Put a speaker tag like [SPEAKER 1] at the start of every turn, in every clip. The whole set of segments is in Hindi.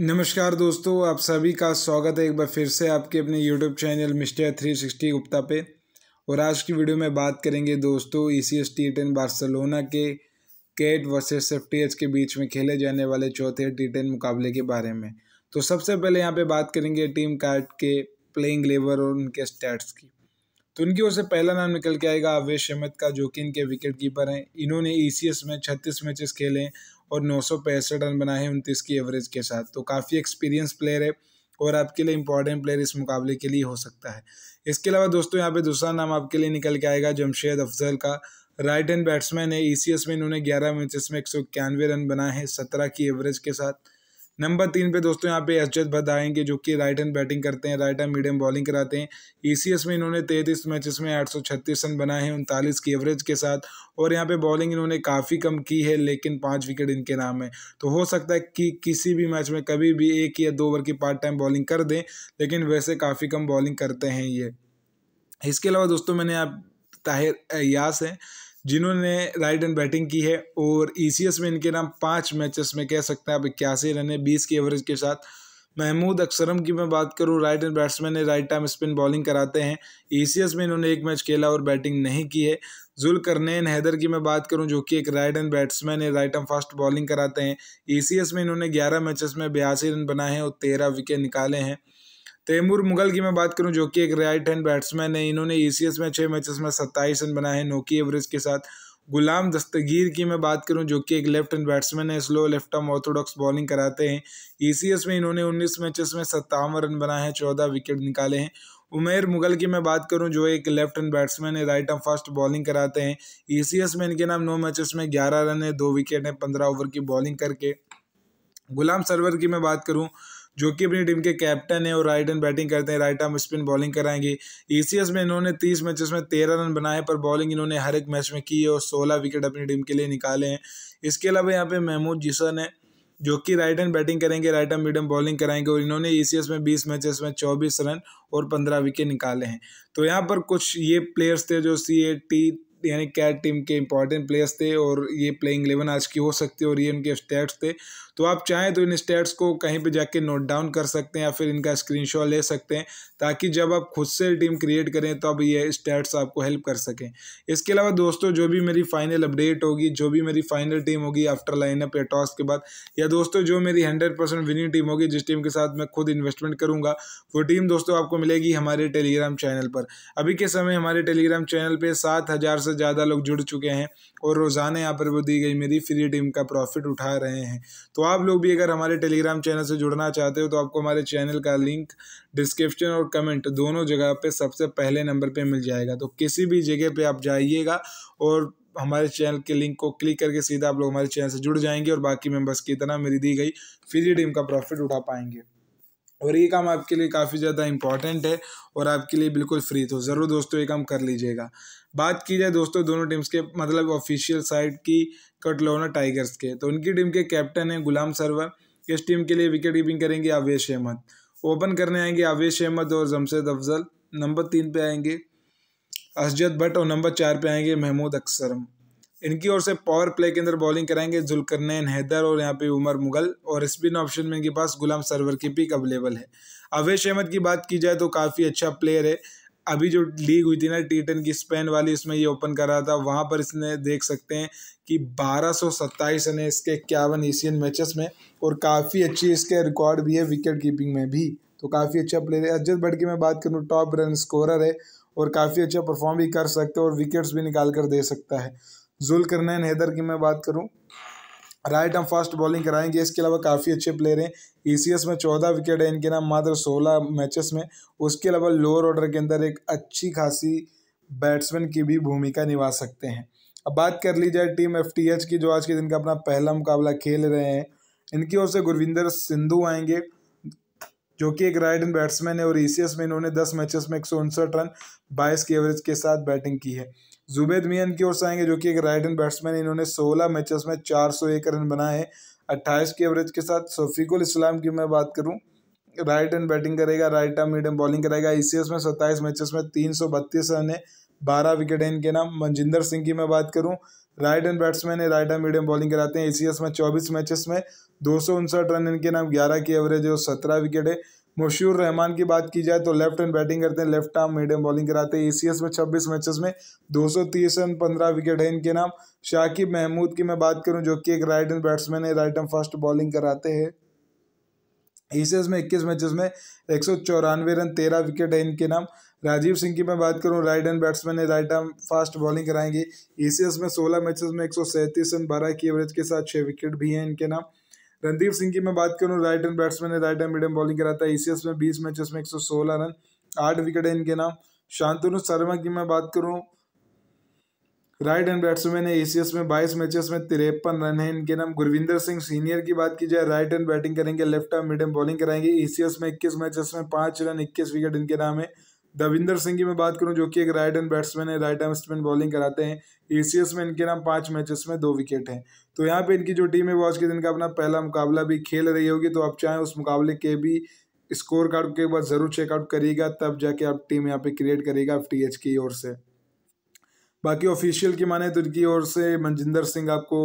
[SPEAKER 1] नमस्कार दोस्तों आप सभी का स्वागत है एक बार फिर से आपके अपने YouTube channel mister three sixty Gupta पे और आज की वीडियो में बात करेंगे दोस्तों E e C S T ten Barcelona के CAT versus F T H के बीच में खेले जाने वाले चौथे टी टेन मुकाबले के बारे में तो सबसे पहले यहाँ पे बात करेंगे टीम कार्ट के प्लेइंग लेवर और उनके स्टैट्स की तो उनकी ओर से पहला नाम निकल के आएगा आवेश अहमद का जो कि इनके विकेट कीपर हैं इन्होंने ई सी एस में छत्तीस मैचेस खेले और नौ सौ पैंसठ रन बनाए हैं उनतीस की एवरेज के साथ तो काफ़ी एक्सपीरियंस प्लेयर है और आपके लिए इंपॉर्टेंट प्लेयर इस मुकाबले के लिए हो सकता है इसके अलावा दोस्तों यहाँ पे दूसरा नाम आपके लिए निकल के आएगा जमशेद अफजल का राइट हैंड बैट्समैन है ई e में इन्होंने ग्यारह मैचेस में एक रन बनाए हैं सत्रह की एवरेज के साथ नंबर तीन पे दोस्तों यहाँ पे एस बद आएंगे जो कि राइट हैंड बैटिंग करते हैं राइट हैंड मीडियम बॉलिंग कराते हैं ईसीएस e में इन्होंने तैंतीस मैचेस में आठ सौ छत्तीस रन बनाए हैं उनतालीस की एवरेज के साथ और यहाँ पे बॉलिंग इन्होंने काफ़ी कम की है लेकिन पाँच विकेट इनके नाम है तो हो सकता है कि किसी भी मैच में कभी भी एक या दो ओवर की पार्ट टाइम बॉलिंग कर दें लेकिन वैसे काफ़ी कम बॉलिंग करते हैं ये इसके अलावा दोस्तों मैंने आप ताहिर यास हैं जिन्होंने राइट एंड बैटिंग की है और ई e में इनके नाम पाँच मैचेस में कह सकते हैं आप इक्यासी रन है बीस की एवरेज के साथ महमूद अक्सरम की मैं बात करूं राइट एंड बैट्समैन ने राइट टाइम स्पिन बॉलिंग कराते हैं ई e में इन्होंने एक मैच खेला और बैटिंग नहीं की है जुल करनैन हैदर की मैं बात करूं जो कि एक राइट एंड बैट्समैन है राइट एम फास्ट बॉलिंग कराते हैं ई e में इन्होंने ग्यारह मैचेस में बयासी रन बनाए हैं और तेरह विकेट निकाले हैं तैमूर मुगल की मैं बात करूं जो कि एक राइट हैंड बैट्समैन है इन्होंने ई में छः मैचेस में सत्ताईस रन बनाए हैं नोकी एवरेज के साथ गुलाम दस्तगीर की मैं बात करूं जो कि एक लेफ्ट हैंड बैट्समैन है slow left arm orthodox bowling कराते हैं ई में इन्होंने उन्नीस मैचेस में सत्तावन रन बनाए हैं चौदह विकेट निकाले हैं उमेर मुगल की मैं बात करूं जो एक लेफ्ट हैंड बैट्समैन है राइट आर्म फास्ट बॉलिंग कराते हैं ई में इनके नाम नौ मैचेस में ग्यारह रन है दो विकेट हैं पंद्रह ओवर की बॉलिंग करके गुलाम सरवर की मैं बात करूँ जो कि अपनी टीम के कैप्टन है और राइट एंड बैटिंग करते हैं राइट आर्म स्पिन बॉलिंग कराएंगे ई e में इन्होंने तीस मैचेस में तेरह रन बनाए पर बॉलिंग इन्होंने हर एक मैच में की है और सोलह विकेट अपनी टीम के लिए निकाले हैं इसके अलावा यहाँ पे महमूद जिसन है जो कि राइट एंड बैटिंग करेंगे राइट हैंड मीडियम बॉलिंग कराएंगे और इन्होंने ई e में बीस मैचेस में चौबीस रन और पंद्रह विकेट निकाले हैं तो यहाँ पर कुछ ये प्लेयर्स थे जो सी ए टी यानी कैट टीम के इंपॉर्टेंट प्लेयर्स थे और ये प्लेइंग इलेवन आज की हो सकती है और ये उनके स्टैट्स थे तो आप चाहें तो इन स्टेट्स को कहीं पर जाके नोट डाउन कर सकते हैं या फिर इनका स्क्रीनशॉट ले सकते हैं ताकि जब आप खुद से टीम क्रिएट करें तो अब ये स्टेट्स आपको हेल्प कर सकें इसके अलावा दोस्तों जो भी मेरी फाइनल अपडेट होगी जो भी मेरी फाइनल टीम होगी आफ्टर लाइनअप या टॉस के बाद या दोस्तों जो मेरी हंड्रेड परसेंट विनिंग टीम होगी जिस टीम के साथ मैं खुद इन्वेस्टमेंट करूँगा वो टीम दोस्तों आपको मिलेगी हमारे टेलीग्राम चैनल पर अभी के समय हमारे टेलीग्राम चैनल पर सात हज़ार से ज़्यादा लोग जुड़ चुके हैं और रोज़ाना यहाँ पर वो दी गई मेरी फ्री टीम का प्रॉफिट उठा रहे हैं तो आप लोग भी अगर हमारे टेलीग्राम चैनल से जुड़ना चाहते हो तो आपको हमारे चैनल का लिंक डिस्क्रिप्शन और कमेंट दोनों जगह पे सबसे पहले नंबर पे मिल जाएगा तो किसी भी जगह पे आप जाइएगा और हमारे चैनल के लिंक को क्लिक करके सीधा आप लोग हमारे चैनल से जुड़ जाएंगे और बाकी मेम्बर्स की तरह मेरी दी गई फ्री टीम का प्रॉफिट उठा पाएंगे और ये काम आपके लिए काफ़ी ज़्यादा इंपॉर्टेंट है और आपके लिए बिल्कुल फ्री तो ज़रूर दोस्तों ये काम कर लीजिएगा बात की जाए दोस्तों दोनों टीम्स के मतलब ऑफिशियल साइड की कटलोना टाइगर्स के तो उनकी टीम के कैप्टन हैं गुलाम सरवर इस टीम के लिए विकेट कीपिंग करेंगे आवेश अहमद ओपन करने आएंगे आवेश अहमद और जमशेद अफजल नंबर तीन पे आएंगे असजद भट्ट और नंबर चार पे आएंगे महमूद अक्सरम इनकी ओर से पावर प्ले के अंदर बॉलिंग कराएंगे जुलकरनैन हैदर और यहाँ पे उमर मुगल और स्पिन ऑप्शन में इनके पास गुलाम सरवर की पिक अवेलेबल है अवेश अहमद की बात की जाए तो काफ़ी अच्छा प्लेयर है अभी जो लीग हुई थी ना टी टेन की स्पेन वाली उसमें ये ओपन कर रहा था वहाँ पर इसने देख सकते हैं कि बारह सौ सत्ताईस रन है इसके इक्यावन एशियन मैचेस में और काफ़ी अच्छी इसके रिकॉर्ड भी है विकेट कीपिंग में भी तो काफ़ी अच्छा प्लेयर है अजय भट्ट की मैं बात करूँ टॉप रन स्कोरर है और काफ़ी अच्छा परफॉर्म भी कर सकते हैं और विकेट्स भी निकाल कर दे सकता है जुल करनैन हैदर की मैं बात करूँ राइट हम फास्ट बॉलिंग कराएंगे इसके अलावा काफ़ी अच्छे प्लेयर हैं ईसीएस e में चौदह विकेट है इनके नाम मात्र सोलह मैचेस में उसके अलावा लोअर ऑर्डर के अंदर एक अच्छी खासी बैट्समैन की भी भूमिका निभा सकते हैं अब बात कर ली जाए टीम एफ की जो आज के दिन का अपना पहला मुकाबला खेल रहे हैं इनकी ओर से गुरविंदर सिंधु आएंगे जो कि एक राइट एंड बैट्समैन है और ई e में इन्होंने दस मैचेस में एक रन बाईस की एवरेज के साथ बैटिंग की है जुबैद मियान की ओर से आएंगे जो कि एक राइट एंड बैट्समैन इन्होंने 16 मैचेस में 401 रन बनाए हैं 28 के एवरेज के साथ सफीकुल इस्लाम की मैं बात करूं राइट एंड बैटिंग करेगा राइट आर्म मीडियम बॉलिंग करेगा ई में सत्ताईस मैचेस में तीन रन है बारह विकेट है इनके नाम मनजिंदर सिंह की मैं बात करूँ राइट एंड बैट्समैन है राइट आर्म मीडियम बॉलिंग कराते हैं ए में चौबीस मैचेस में दो रन इनके नाम ग्यारह की एवरेज है और सत्रह विकेट है मशहूर रहमान की बात की जाए तो लेफ्ट हैंड बैटिंग करते हैं लेफ्ट आर्म मीडियम बॉलिंग कराते हैं ए में छब्बीस मैचेस में दो सौ तीस रन पंद्रह विकेट है इनके नाम शाकिब महमूद की मैं बात करूँ जो कि एक राइट हैंड बैट्समैन है राइट हैंड फास्ट बॉलिंग कराते हैं एसीएस में इक्कीस मैचेस में एक सौ चौरानवे रन तेरह विकेट है इनके नाम राजीव सिंह की मैं बात करूं राइट हैंड बैट्समैन है राइट आर्म फास्ट बॉलिंग कराएंगे एशियस में सोलह मैचेस में एक सौ सैंतीस रन बारह की एवरेज के साथ छः विकेट भी हैं इनके नाम रणदीप सिंह की मैं बात करूँ राइट हैंड बैट्समैन है राइट हैंड मीडियम बॉलिंग कराता है ई e में बीस मैचेस में एक रन आठ विकेट है इनके नाम शांतनु शर्मा की मैं बात करूँ राइट हैंड बैट्समैन है एसीएस e में 22 मैचेस में तिरपन रन है इनके नाम गुरविंदर सिंह सीनियर की बात की जाए राइट हैंड बैटिंग करेंगे लेफ्ट हैंड मीडियम बॉलिंग कराएंगे एसीएस e में 21 मैचेस में पाँच रन 21 विकेट इनके नाम है दविंदर सिंह की मैं बात करूं जो कि एक राइट हैंड बैट्समैन है राइट हैंड स्पिन बॉलिंग कराते हैं एसीएस में इनके नाम पाँच मैचेस में दो विकेट हैं तो यहाँ पे इनकी जो टीम है वो आज के दिन का अपना पहला मुकाबला भी खेल रही होगी तो आप चाहें उस मुकाबले के भी स्कोर कार्ड के बाद ज़रूर चेकआउट करिएगा तब जाके आप टीम यहाँ पे क्रिएट करेगा एफ की ओर से बाकी ऑफिशियल की माने तो इनकी ओर से मनजिंदर सिंह आपको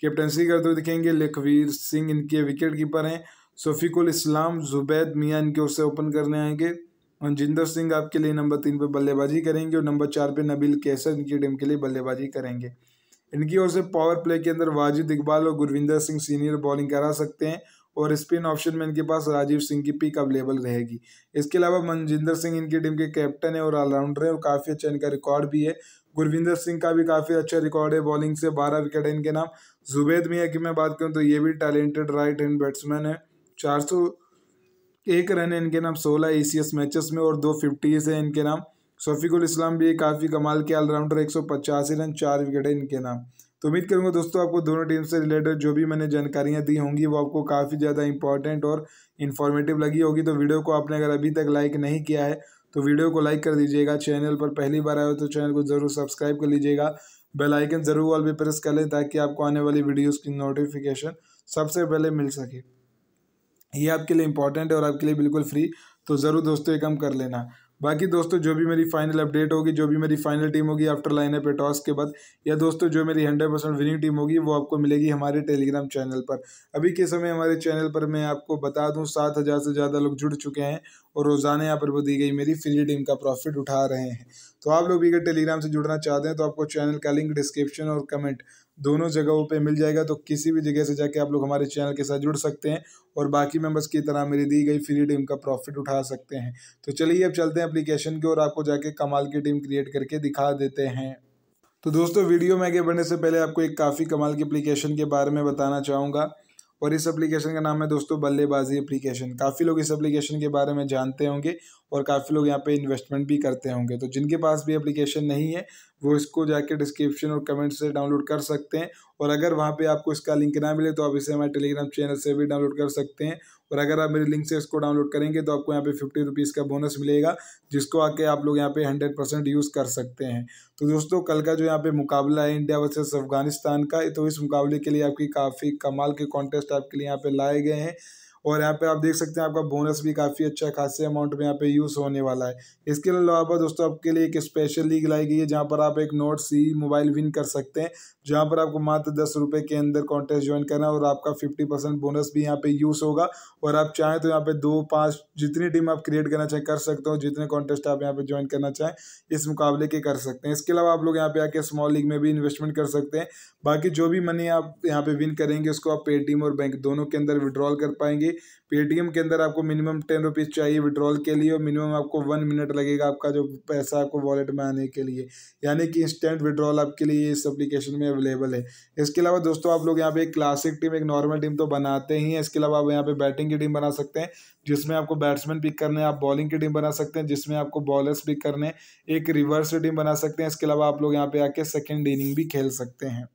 [SPEAKER 1] कैप्टनसी करते हुए दिखेंगे लखवीर सिंह इनके विकेट कीपर हैं सोफिकुल इस्लाम जुबैद मियाँ इनकी ओर से ओपन करने आएंगे जिंदर सिंह आपके लिए नंबर तीन पर बल्लेबाजी करेंगे और नंबर चार पर नबील कैसर इनकी टीम के लिए बल्लेबाजी करेंगे इनकी ओर से पावर प्ले के अंदर वाजिद इकबाल और गुरविंदर सिंह सीनियर बॉलिंग करा सकते हैं और स्पिन ऑप्शन में इनके पास राजीव सिंह की पिक अवेलेबल रहेगी इसके अलावा मनजिंदर सिंह इनकी टीम के कैप्टन है और ऑलराउंडर है और काफ़ी अच्छा इनका रिकॉर्ड भी है गुरविंदर सिंह का भी काफ़ी अच्छा रिकॉर्ड है बॉलिंग से बारह विकेट है इनके नाम जुबैद मियाँ की मैं बात करूँ तो ये भी टैलेंटेड राइट हैंड बैट्समैन है चार सौ एक रन है इनके नाम सोलह ए सी एस मैचेस में और दो फिफ्टीज़ है इनके नाम शफीकुल इस्लाम भी काफ़ी कमाल के ऑलराउंडर एक सौ पचासी रन चार विकेट है इनके नाम तो उम्मीद करूँगा दोस्तों आपको दोनों टीम से रिलेटेड जो भी मैंने जानकारियाँ दी होंगी वो आपको काफ़ी ज़्यादा इंपॉर्टेंट और इन्फॉर्मेटिव लगी होगी तो वीडियो को आपने अगर अभी तक लाइक नहीं किया है तो वीडियो को लाइक कर दीजिएगा चैनल पर पहली बार आए हो तो चैनल को ज़रूर सब्सक्राइब कर लीजिएगा बेल आइकन ज़रूर ऑल भी प्रेस कर लें ताकि आपको आने वाली वीडियोज़ की नोटिफिकेशन सबसे पहले मिल सके ये आपके लिए इंपॉर्टेंट है और आपके लिए बिल्कुल फ्री तो ज़रूर दोस्तों ये कम कर लेना बाकी दोस्तों जो भी मेरी फाइनल अपडेट होगी जो भी मेरी फाइनल टीम होगी आफ्टर लाइन पे टॉस के बाद या दोस्तों जो मेरी हंड्रेड परसेंट विनिंग टीम होगी वो आपको मिलेगी हमारे टेलीग्राम चैनल पर अभी के समय हमारे चैनल पर मैं आपको बता दूं सात हज़ार से ज़्यादा लोग जुड़ चुके हैं और रोज़ाना यहाँ पर वो दी गई मेरी फ्री टीम का प्रॉफिट उठा रहे हैं तो आप लोग भी अगर टेलीग्राम से जुड़ना चाहते हैं तो आपको चैनल का लिंक डिस्क्रिप्शन और कमेंट दोनों जगहों पे मिल जाएगा तो किसी भी जगह से जाके आप लोग हमारे चैनल के साथ जुड़ सकते हैं और बाकी मेंबर्स की तरह मेरी दी गई फ्री टीम का प्रॉफिट उठा सकते हैं तो चलिए अब चलते हैं अप्लीकेशन की और आपको जाके कमाल की टीम क्रिएट करके दिखा देते हैं तो दोस्तों वीडियो में आगे बढ़ने से पहले आपको एक काफ़ी कमाल की अप्लीकेशन के बारे में बताना चाहूँगा और इस एप्लीकेशन का नाम है दोस्तों बल्लेबाजी एप्लीकेशन काफ़ी लोग इस एप्लीकेशन के बारे में जानते होंगे और काफ़ी लोग यहाँ पे इन्वेस्टमेंट भी करते होंगे तो जिनके पास भी एप्लीकेशन नहीं है वो इसको जाके डिस्क्रिप्शन और कमेंट से डाउनलोड कर सकते हैं और अगर वहाँ पे आपको इसका लिंक ना मिले तो आप इसे हमारे टेलीग्राम चैनल से भी डाउनलोड कर सकते हैं और अगर आप मेरे लिंक से इसको डाउनलोड करेंगे तो आपको यहाँ पे फिफ्टी रुपीज़ का बोनस मिलेगा जिसको आके आप लोग यहाँ पे हंड्रेड परसेंट यूज़ कर सकते हैं तो दोस्तों कल का जो यहाँ पे मुकाबला है इंडिया वर्सेज़ अफगानिस्तान का तो इस मुकाबले के लिए आपकी काफ़ी कमाल के कॉन्टेस्ट आपके लिए यहाँ पर लाए गए हैं और यहाँ पे आप देख सकते हैं आपका बोनस भी काफ़ी अच्छा खासे अमाउंट में यहाँ पे यूज़ होने वाला है इसके अलावा दोस्तों आपके लिए एक स्पेशल लीग लाई गई है जहाँ पर आप एक नोट सी मोबाइल विन कर सकते हैं जहाँ पर आपको मात्र दस रुपये के अंदर कॉन्टेस्ट ज्वाइन करना और आपका फिफ्टी परसेंट बोनस भी यहाँ पे यूज़ होगा और आप चाहें तो यहाँ पे दो पाँच जितनी टीम आप क्रिएट करना चाहें कर सकते हो जितने कॉन्टेस्ट आप यहाँ पर ज्वाइन करना चाहें इस मुकाबले के कर सकते हैं इसके अलावा आप लोग यहाँ पर आके स्मॉल लीग में भी इन्वेस्टमेंट कर सकते हैं बाकी जो भी मनी आप यहाँ पर विन करेंगे उसको आप पेटीएम और बैंक दोनों के अंदर विड्रॉल कर पाएंगे पेटीएम के अंदर आपको मिनिमम टेन रुपीज़ चाहिए विड्रॉल के लिए और मिनिमम आपको वन मिनट लगेगा आपका जो पैसा आपको वॉलेट में आने के लिए यानी कि इंस्टेंट विड्रॉल आपके लिए इस एप्लीकेशन में अवेलेबल है इसके अलावा दोस्तों आप लोग यहाँ पे एक क्लासिक टीम एक नॉर्मल टीम तो बनाते ही हैं इसके अलावा आप यहाँ पे बैटिंग की टीम बना सकते हैं जिसमें आपको बैट्समैन पिक करने आप बॉलिंग की टीम बना सकते हैं जिसमें आपको बॉलर्स पिक करने एक रिवर्स टीम बना सकते हैं इसके अलावा आप लोग यहाँ पे आके सेकेंड इनिंग भी खेल सकते हैं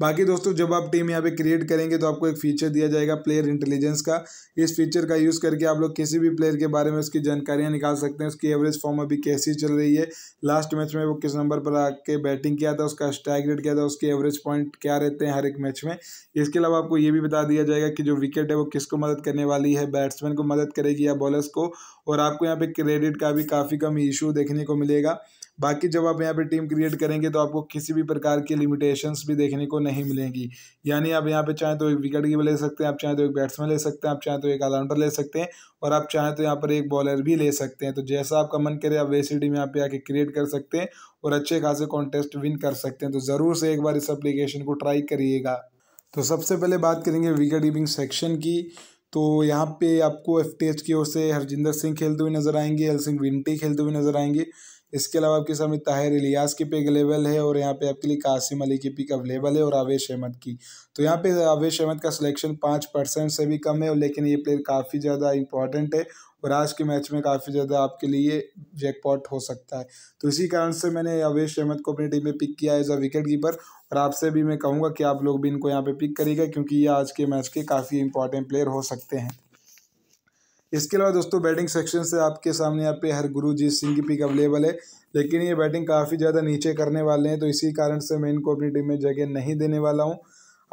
[SPEAKER 1] बाकी दोस्तों जब आप टीम यहाँ पे क्रिएट करेंगे तो आपको एक फीचर दिया जाएगा प्लेयर इंटेलिजेंस का इस फीचर का यूज़ करके आप लोग किसी भी प्लेयर के बारे में उसकी जानकारियाँ निकाल सकते हैं उसकी एवरेज फॉर्म अभी कैसी चल रही है लास्ट मैच में वो किस नंबर पर आके बैटिंग किया था उसका स्ट्राइक रेट क्या था उसके एवरेज पॉइंट क्या रहते हैं हर एक मैच में इसके अलावा आपको ये भी बता दिया जाएगा कि जो विकेट है वो किसको मदद करने वाली है बैट्समैन को मदद करेगी या बॉलर्स को और आपको यहाँ पर क्रेडिट का भी काफ़ी कम इशू देखने को मिलेगा बाकी जब आप यहाँ पे टीम क्रिएट करेंगे तो आपको किसी भी प्रकार की लिमिटेशंस भी देखने को नहीं मिलेंगी यानी आप यहाँ पे चाहें तो एक विकेट कीपर ले सकते हैं आप चाहें तो एक बैट्समैन ले सकते हैं आप चाहें तो एक ऑलराउंडर ले सकते हैं और आप चाहें तो यहाँ पर एक बॉलर भी ले सकते हैं तो जैसा आपका मन करे आप वैसी टीम यहाँ पे आके क्रिएट कर सकते हैं और अच्छे खासे कॉन्टेस्ट विन कर सकते हैं तो ज़रूर से एक बार इस एप्लीकेशन को ट्राई करिएगा तो सबसे पहले बात करेंगे विकेट कीपिंग सेक्शन की तो यहाँ पे आपको एफ की ओर से हरजिंदर सिंह खेलते हुए नजर आएंगे एल सिंह विंटी खेलते हुए नजर आएंगे इसके अलावा आपके सामने ताहिर इलियास की पिक अवेलेबल है और यहाँ पे आपके लिए कासिम अली की पिक अवेलेबल है और आवेश अहमद की तो यहाँ पे आवेश अहमद का सिलेक्शन पाँच परसेंट से भी कम है और लेकिन ये प्लेयर काफ़ी ज़्यादा इंपॉर्टेंट है और आज के मैच में काफ़ी ज़्यादा आपके लिए जैकपॉट हो सकता है तो इसी कारण से मैंने अवेश अहमद को अपनी टीम में पिक किया एज अ विकेट कीपर और आपसे भी मैं कहूँगा कि आप लोग भी इनको यहाँ पर पिक करेगा क्योंकि ये आज के मैच के काफ़ी इंपॉर्टेंट प्लेयर हो सकते हैं इसके अलावा दोस्तों बैटिंग सेक्शन से आपके सामने यहाँ पे हर गुरु सिंह की पिक अवेलेबल है लेकिन ये बैटिंग काफ़ी ज़्यादा नीचे करने वाले हैं तो इसी कारण से मैं इनको अपनी टीम में जगह नहीं देने वाला हूँ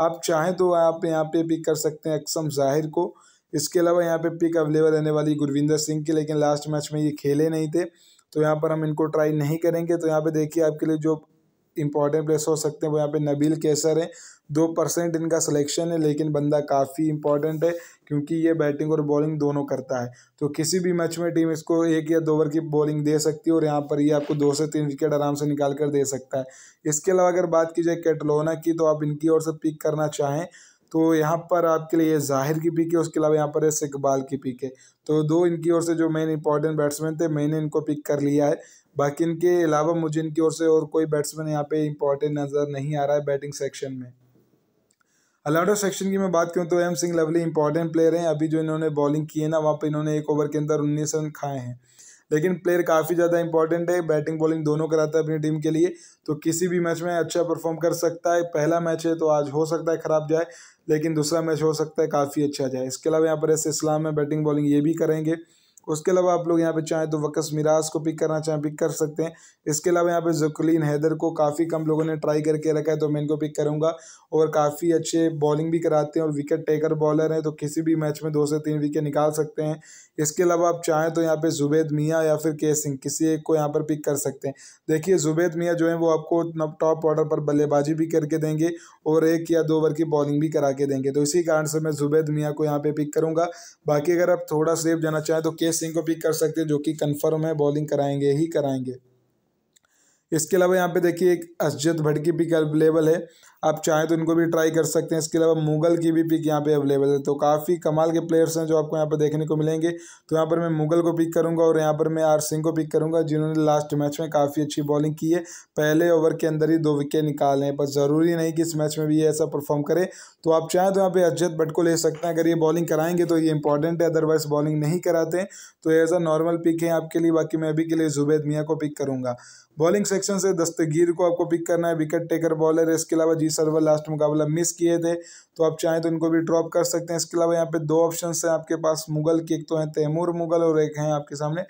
[SPEAKER 1] आप चाहें तो आप यहाँ पे पिक कर सकते हैं अक्सम जाहिर को इसके अलावा यहाँ पे पिक अवेलेबल रहने वाली गुरविंदर सिंह की लेकिन लास्ट मैच में ये खेले नहीं थे तो यहाँ पर हम इनको ट्राई नहीं करेंगे तो यहाँ पर देखिए आपके लिए जो इंपॉर्टेंट प्लेस हो सकते हैं वो यहाँ पे नबील केसर हैं दो परसेंट इनका सिलेक्शन है लेकिन बंदा काफ़ी इंपॉर्टेंट है क्योंकि ये बैटिंग और बॉलिंग दोनों करता है तो किसी भी मैच में टीम इसको एक या दो ओवर की बॉलिंग दे सकती है और यहाँ पर ये आपको दो से तीन विकेट आराम से निकाल कर दे सकता है इसके अलावा अगर बात की जाए कैटलोना की तो आप इनकी ओर से पिक करना चाहें तो यहाँ पर आपके लिए जाहिर की पिक है उसके अलावा यहाँ पर है इकबाल की पिक है तो दो इनकी ओर से जो मेन इंपॉर्टेंट बैट्समैन थे मैंने इनको पिक कर लिया है बाकी इनके अलावा मुझे इनकी ओर से और कोई बैट्समैन यहाँ पे इंपॉर्टेंट नज़र नहीं आ रहा है बैटिंग सेक्शन में अलाउडर सेक्शन की मैं बात करूँ तो M Singh Lovely important player हैं अभी जो इन्होंने बॉलिंग की है ना वहाँ पर इन्होंने एक ओवर के अंदर उन्नीस रन खाए हैं लेकिन प्लेयर काफ़ी ज़्यादा इंपॉर्टेंट है बैटिंग बॉलिंग दोनों कराता है अपनी टीम के लिए तो किसी भी मैच में अच्छा परफॉर्म कर सकता है पहला मैच है तो आज हो सकता है ख़राब जाए लेकिन दूसरा मैच हो सकता है काफ़ी अच्छा जाए इसके अलावा यहाँ पर ऐसे इस्लाम है बैटिंग बॉलिंग ये भी करेंगे उसके अलावा आप लोग यहाँ पे चाहें तो वक्स मिराज को पिक करना चाहें पिक कर सकते हैं इसके अलावा यहाँ पे जकुलिन हैदर को काफ़ी कम लोगों ने ट्राई करके रखा है तो मैं इनको पिक करूँगा और काफ़ी अच्छे बॉलिंग भी कराते हैं और विकेट टेकर बॉलर हैं तो किसी भी मैच में दो से तीन विकेट निकाल सकते हैं इसके अलावा आप चाहें तो यहाँ पर जुबैद मियाँ या फिर के सिंह किसी एक को यहाँ पर पिक कर सकते हैं देखिए जुबैद मियाँ जो है वो आपको टॉप ऑर्डर पर बल्लेबाजी भी करके देंगे और एक या दो ओवर की बॉलिंग भी करा के देंगे तो इसी कारण से मैं जुबैद मियाँ को यहाँ पर पिक करूँगा बाकी अगर आप थोड़ा सेफ जाना चाहें तो के सिंह को पिक कर सकते हैं जो कि कन्फर्म है बॉलिंग कराएंगे ही कराएंगे इसके अलावा यहाँ पे देखिए एक असजत भट्ट की अवेलेबल है आप चाहें तो इनको भी ट्राई कर सकते हैं इसके अलावा मुगल की भी पिक यहाँ पे अवेलेबल है तो काफ़ी कमाल के प्लेयर्स हैं जो आपको यहाँ पर देखने को मिलेंगे तो यहाँ पर मैं मुगल को पिक करूँगा और यहाँ पर मैं आर सिंह को पिक करूँगा जिन्होंने लास्ट मैच में काफ़ी अच्छी बॉलिंग की है पहले ओवर के अंदर ही दो विकेट निकाले हैं पर ज़रूरी नहीं कि इस मैच में भी ये ऐसा परफॉर्म करे तो आप चाहें तो यहाँ पर अजत भट्ट को ले सकते हैं अगर ये बॉलिंग कराएंगे तो ये इंपॉर्टेंट है अदरवाइज बॉलिंग नहीं कराते हैं तो एज अ नॉर्मल पिक है आपके लिए बाकी मैं अभी के लिए जुबैद मियाँ को पिक करूँगा बॉलिंग सेक्शन से दस्तगीर को आपको पिक करना है विकेट टेकर बॉलर है इसके अलावा भी सर्वर लास्ट मुकाबला मिस किए थे तो आप चाहें तो इनको भी ड्रॉप कर सकते हैं इसके अलावा यहाँ पे दो ऑप्शन हैं आपके पास मुगल के एक तो हैं तैमूर मुगल और एक हैं आपके सामने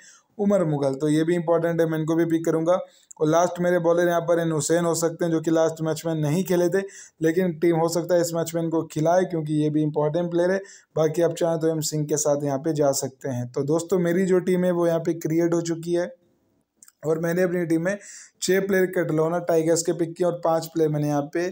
[SPEAKER 1] उमर मुगल तो ये भी इंपॉर्टेंट है मैं इनको भी पिक करूंगा और लास्ट मेरे बॉलर यहाँ पर इन हुसैन हो सकते हैं जो कि लास्ट मैच में नहीं खेले थे लेकिन टीम हो सकता है इस मैच में इनको खिलाए क्योंकि ये भी इंपॉर्टेंट प्लेयर है बाकी आप चाहें तो एम सिंह के साथ यहाँ पे जा सकते हैं तो दोस्तों मेरी जो टीम है वो यहाँ पर क्रिएट हो चुकी है और मैंने अपनी टीम में छः प्लेयर कटलोना टाइगर्स के पिक किए और पाँच प्लेयर मैंने यहाँ पे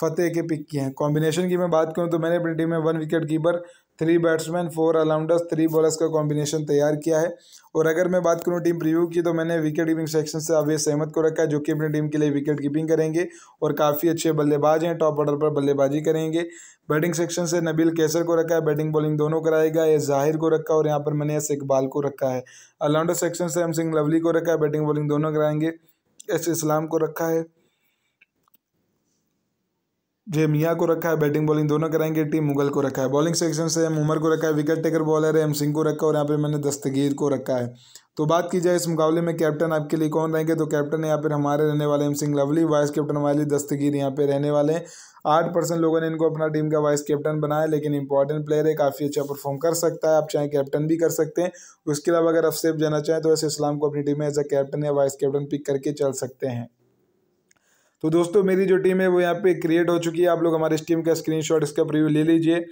[SPEAKER 1] फतेह के पिक किए हैं कॉम्बिनेशन की मैं बात करूँ तो मैंने अपनी टीम में one wicket keeper three batsman four allrounders three bowlers का कॉम्बिनेशन तैयार किया है और अगर मैं बात करूं टीम प्रीव्यू की तो मैंने विकेट कीपिंग सेक्शन से अवेश सहमत को रखा है जो कि अपनी टीम के लिए विकेट कीपिंग करेंगे और काफ़ी अच्छे बल्लेबाज हैं टॉप ऑर्डर पर बल्लेबाजी करेंगे बैटिंग सेक्शन से नबील कैसर को रखा है बैटिंग बॉलिंग दोनों कराएगा या जाहिर को रखा और यहाँ पर मैंने एस इकबाल को रखा है ऑलराउंडर सेक्शन से एम सिंह लवली को रखा है बैटिंग बॉलिंग दोनों कराएंगे एस इस्लाम को रखा है जे मियाँ को रखा है बैटिंग बॉलिंग दोनों कराएंगे टीम मुगल को रखा है बॉलिंग सेक्शन से एम उमर को रखा है विकेट टेकर बॉलर है एम सिंह को रखा है और यहाँ पे मैंने दस्तगीर को रखा है तो बात की जाए इस मुकाबले में कैप्टन आपके लिए कौन रहेंगे तो कैप्टन यहाँ पर हमारे रहने वाले M Singh Lovely vice captain हमारे लिए दस्तगीर यहाँ पे रहने वाले हैं आठ परसेंट लोगों ने इनको अपना टीम का वाइस कैप्टन बनाया लेकिन इंपॉर्टेंट प्लेयर है काफ़ी अच्छा परफॉर्म कर सकता है आप चाहे कैप्टन भी कर सकते हैं उसके अलावा अगर आप सेफ जाना चाहें तो ऐसे इस्लाम को अपनी टीम में एज अ कैप्टन या वाइस कैप्टन पिक करके चल सकते हैं तो दोस्तों मेरी जो टीम है वो यहाँ पे क्रिएट हो चुकी है आप लोग हमारे इस टीम का स्क्रीनशॉट इसका प्रीव्यू ले लीजिए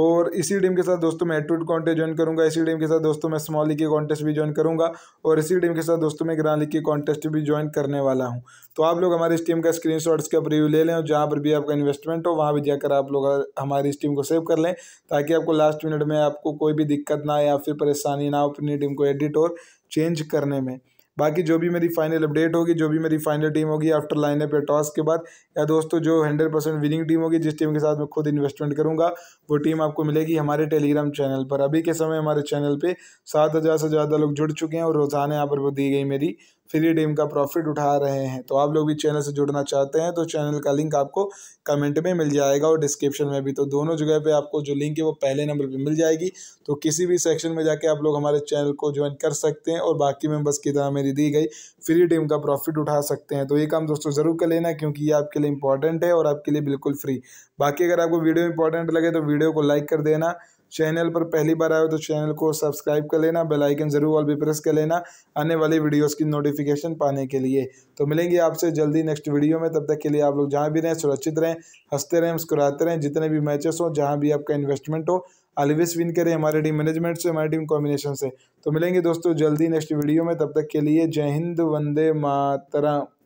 [SPEAKER 1] और इसी टीम के साथ दोस्तों मैं हेटूड कॉन्टेस्ट ज्वाइन करूंगा इसी टीम के साथ दोस्तों मैं स्मॉल लीग के कॉन्टेस्ट भी ज्वाइन करूंगा और इसी टीम के साथ दोस्तों मैं ग्रां लीग के कॉन्टेस्ट भी ज्वाइन करने वाला हूं तो आप लोग हमारी इस टीम का स्क्रीन शॉट्स का प्रिव्यू ले लें और जहाँ पर भी आपका इन्वेस्टमेंट हो वहाँ भी जाकर आप लोग हमारी इस टीम को सेव कर लें ताकि आपको लास्ट मिनट में आपको कोई भी दिक्कत ना आए या फिर परेशानी ना हो अपनी टीम को एडिट और चेंज करने में बाकी जो भी मेरी फाइनल अपडेट होगी जो भी मेरी फाइनल टीम होगी आफ्टर लाइनअप या टॉस के बाद या दोस्तों जो हंड्रेड परसेंट विनिंग टीम होगी जिस टीम के साथ मैं खुद इन्वेस्टमेंट करूंगा वो टीम आपको मिलेगी हमारे टेलीग्राम चैनल पर अभी के समय हमारे चैनल पर सात हज़ार से ज़्यादा लोग जुड़ चुके हैं और रोज़ाना यहाँ पर वो दी गई मेरी फ्री टीम का प्रॉफिट उठा रहे हैं तो आप लोग भी चैनल से जुड़ना चाहते हैं तो चैनल का लिंक आपको कमेंट में मिल जाएगा और डिस्क्रिप्शन में भी तो दोनों जगह पे आपको जो लिंक है वो पहले नंबर पे मिल जाएगी तो किसी भी सेक्शन में जाके आप लोग हमारे चैनल को ज्वाइन कर सकते हैं और बाकी मेम्बर्स की तरह मेरी दी गई फ्री टीम का प्रॉफिट उठा सकते हैं तो ये काम दोस्तों ज़रूर कर लेना क्योंकि ये आपके लिए इंपॉर्टेंट है और आपके लिए बिल्कुल फ्री बाकी अगर आपको वीडियो इंपॉर्टेंट लगे तो वीडियो को लाइक कर देना चैनल पर पहली बार आए हो तो चैनल को सब्सक्राइब कर लेना बेल आइकन ज़रूर ऑल भी प्रेस कर लेना आने वाली वीडियोस की नोटिफिकेशन पाने के लिए तो मिलेंगे आपसे जल्दी नेक्स्ट वीडियो में तब तक के लिए आप लोग जहाँ भी रहें सुरक्षित रहें हंसते रहें मुस्कुराते रहें जितने भी मैचेस हों जहाँ भी आपका इन्वेस्टमेंट हो ऑलवेज विन करें हमारे टीम मैनेजमेंट से हमारी टीम कॉम्बिनेशन से तो मिलेंगे दोस्तों जल्दी नेक्स्ट वीडियो में तब तक के लिए जय हिंद वंदे मातरम